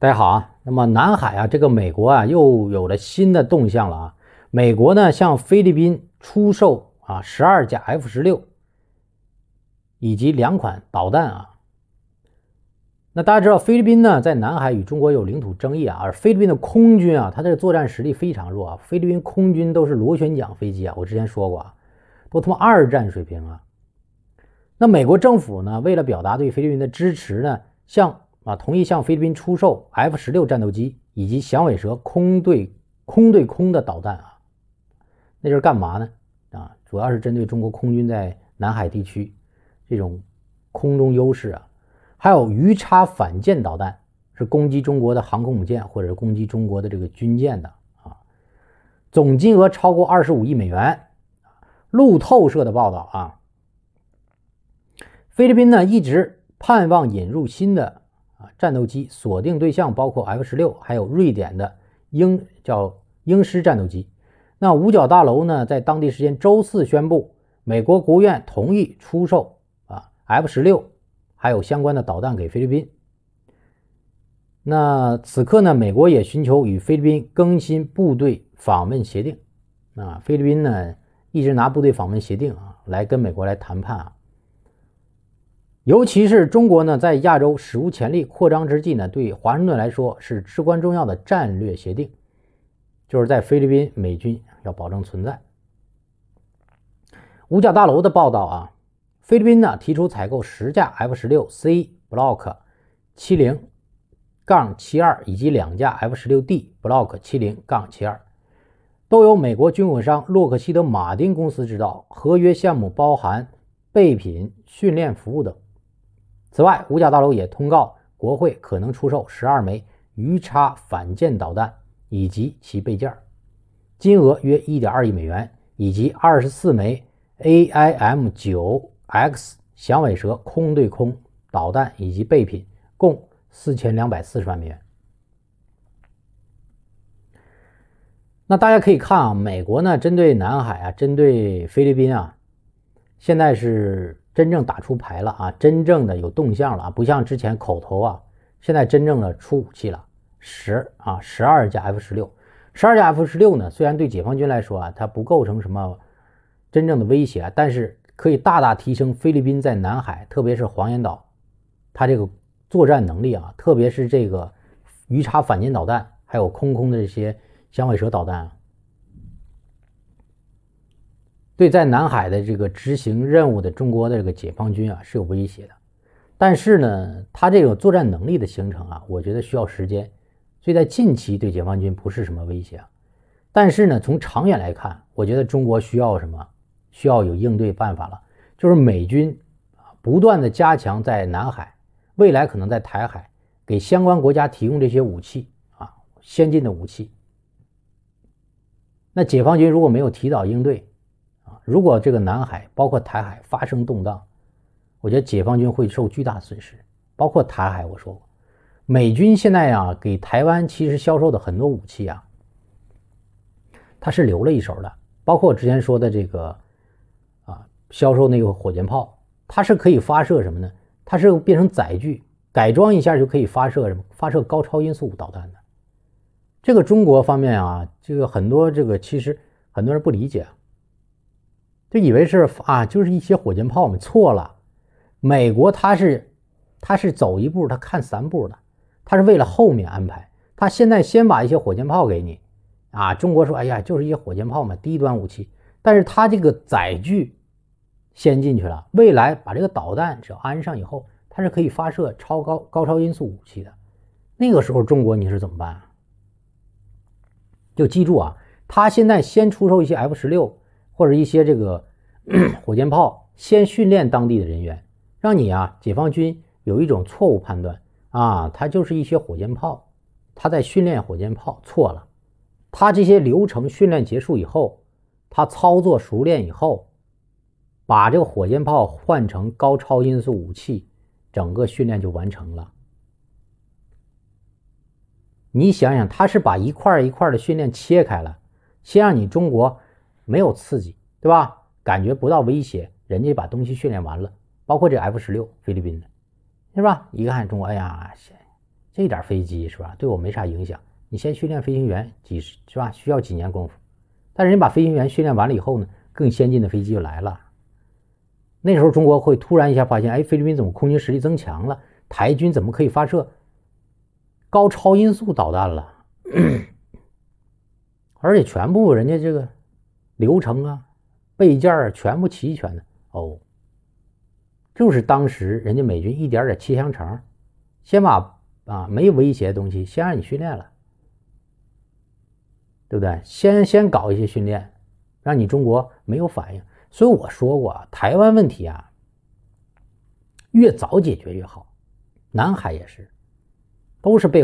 大家好啊，那么南海啊，这个美国啊又有了新的动向了啊。美国呢向菲律宾出售啊十二架 F 十六，以及两款导弹啊。那大家知道菲律宾呢在南海与中国有领土争议啊，而菲律宾的空军啊，它的作战实力非常弱啊。菲律宾空军都是螺旋桨飞机啊，我之前说过啊，都他妈二战水平啊。那美国政府呢为了表达对菲律宾的支持呢，向啊，同意向菲律宾出售 F 十六战斗机以及响尾蛇空对空对空的导弹啊，那就是干嘛呢？啊，主要是针对中国空军在南海地区这种空中优势啊，还有鱼叉反舰导弹是攻击中国的航空母舰或者攻击中国的这个军舰的啊，总金额超过二十五亿美元。路透社的报道啊，菲律宾呢一直盼望引入新的。啊，战斗机锁定对象包括 F 十六，还有瑞典的英叫英狮战斗机。那五角大楼呢，在当地时间周四宣布，美国国务院同意出售啊 F 十六，还有相关的导弹给菲律宾。那此刻呢，美国也寻求与菲律宾更新部队访问协定。啊，菲律宾呢一直拿部队访问协定啊来跟美国来谈判啊。尤其是中国呢，在亚洲史无前例扩张之际呢，对华盛顿来说是至关重要的战略协定，就是在菲律宾，美军要保证存在。五角大楼的报道啊，菲律宾呢提出采购十架 F-16C Block 70-72以及两架 F-16D Block 70-72，都由美国军火商洛克希德·马丁公司制造，合约项目包含备品、训练服务等。此外，五角大楼也通告国会，可能出售十二枚鱼叉反舰导弹以及其备件，金额约一点二亿美元，以及二十四枚 AIM 九 X 响尾蛇空对空导弹以及备品，共四千两百四十万美元。那大家可以看啊，美国呢，针对南海啊，针对菲律宾啊，现在是。真正打出牌了啊！真正的有动向了啊！不像之前口头啊，现在真正的出武器了，十啊十二架 F 十六，十二架 F 十六呢？虽然对解放军来说啊，它不构成什么真正的威胁，但是可以大大提升菲律宾在南海，特别是黄岩岛，它这个作战能力啊，特别是这个鱼叉反舰导弹，还有空空的这些响尾蛇导弹。对，在南海的这个执行任务的中国的这个解放军啊，是有威胁的。但是呢，他这种作战能力的形成啊，我觉得需要时间，所以在近期对解放军不是什么威胁啊。但是呢，从长远来看，我觉得中国需要什么？需要有应对办法了，就是美军啊，不断的加强在南海，未来可能在台海，给相关国家提供这些武器啊，先进的武器。那解放军如果没有提早应对，如果这个南海包括台海发生动荡，我觉得解放军会受巨大损失。包括台海，我说过，美军现在啊给台湾其实销售的很多武器啊，它是留了一手的。包括我之前说的这个啊，销售那个火箭炮，它是可以发射什么呢？它是变成载具改装一下就可以发射什么？发射高超音速导弹的。这个中国方面啊，这个很多这个其实很多人不理解啊。就以为是啊，就是一些火箭炮嘛，错了。美国他是，他是走一步他看三步的，他是为了后面安排。他现在先把一些火箭炮给你，啊，中国说，哎呀，就是一些火箭炮嘛，低端武器。但是他这个载具先进去了，未来把这个导弹只要安上以后，它是可以发射超高高超音速武器的。那个时候中国你是怎么办啊？就记住啊，他现在先出售一些 F 十六。或者一些这个 火箭炮，先训练当地的人员，让你啊解放军有一种错误判断啊，他就是一些火箭炮，他在训练火箭炮错了，他这些流程训练结束以后，他操作熟练以后，把这个火箭炮换成高超音速武器，整个训练就完成了。你想想，他是把一块一块的训练切开了，先让你中国。没有刺激，对吧？感觉不到威胁，人家把东西训练完了，包括这 F 十六，菲律宾的，是吧？一看中国，哎呀，这点飞机是吧？对我没啥影响。你先训练飞行员，几十是吧？需要几年功夫。但人家把飞行员训练完了以后呢，更先进的飞机就来了。那时候中国会突然一下发现，哎，菲律宾怎么空军实力增强了？台军怎么可以发射高超音速导弹了？而且全部人家这个。流程啊，备件全部齐全的哦。就是当时人家美军一点点切香肠，先把啊没威胁的东西先让你训练了，对不对？先先搞一些训练，让你中国没有反应。所以我说过啊，台湾问题啊，越早解决越好，南海也是，都是被。